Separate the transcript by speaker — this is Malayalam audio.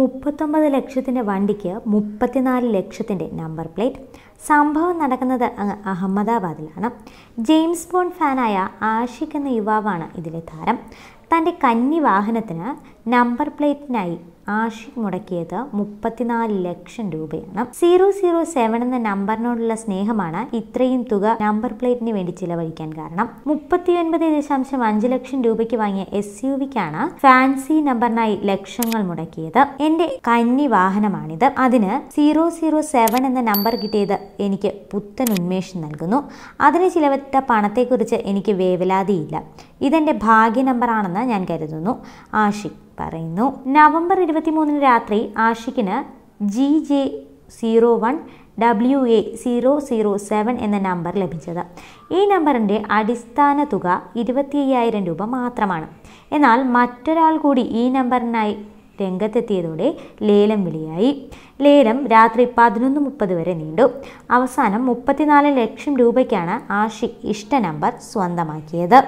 Speaker 1: മുപ്പത്തൊമ്പത് ലക്ഷത്തിൻ്റെ വണ്ടിക്ക് മുപ്പത്തിനാല് ലക്ഷത്തിൻ്റെ നമ്പർ പ്ലേറ്റ് സംഭവം നടക്കുന്നത് അഹമ്മദാബാദിലാണ് ജെയിംസ് ബോണ്ട് ഫാനായ ആഷിഖ് എന്ന യുവാവാണ് ഇതിലെ താരം തൻ്റെ കന്നി വാഹനത്തിന് നമ്പർ പ്ലേറ്റിനായി ആഷിഖ് മുടക്കിയത് മുപ്പത്തിനാല് ലക്ഷം രൂപയാണ് സീറോ സീറോ സെവൻ എന്ന നമ്പറിനോടുള്ള സ്നേഹമാണ് ഇത്രയും തുക നമ്പർ പ്ലേറ്റിന് വേണ്ടി ചിലവഴിക്കാൻ കാരണം മുപ്പത്തിയൊൻപത് ദശാംശം അഞ്ച് ലക്ഷം രൂപയ്ക്ക് വാങ്ങിയ എസ് യു വിക്കാണ് ഫാൻസി നമ്പറിനായി ലക്ഷങ്ങൾ മുടക്കിയത് എന്റെ കന്നി വാഹനമാണിത് അതിന് സീറോ സീറോ സെവൻ എന്ന നമ്പർ കിട്ടിയത് എനിക്ക് പുത്തൻ ഉന്മേഷം നൽകുന്നു അതിന് ചിലവിട്ട പണത്തെക്കുറിച്ച് എനിക്ക് വേവലാതിയില്ല ഇതെന്റെ ഭാഗ്യ നമ്പറാണെന്ന് ഞാൻ കരുതുന്നു ആഷിഖ് പറയുന്നു നവംബർ മൂന്നിന് രാത്രി ആഷിഖിന് G J zero one W A zero zero seven എന്ന നമ്പർ ലഭിച്ചത് ഈ നമ്പറിൻ്റെ അടിസ്ഥാന തുക ഇരുപത്തി അയ്യായിരം രൂപ മാത്രമാണ് എന്നാൽ മറ്റൊരാൾ കൂടി ഈ നമ്പറിനായി രംഗത്തെത്തിയതോടെ ലേലം വിളിയായി ലേലം രാത്രി പതിനൊന്ന് മുപ്പത് വരെ നീണ്ടു അവസാനം മുപ്പത്തിനാല് ലക്ഷം രൂപയ്ക്കാണ് ആഷിഖ് ഇഷ്ട നമ്പർ സ്വന്തമാക്കിയത്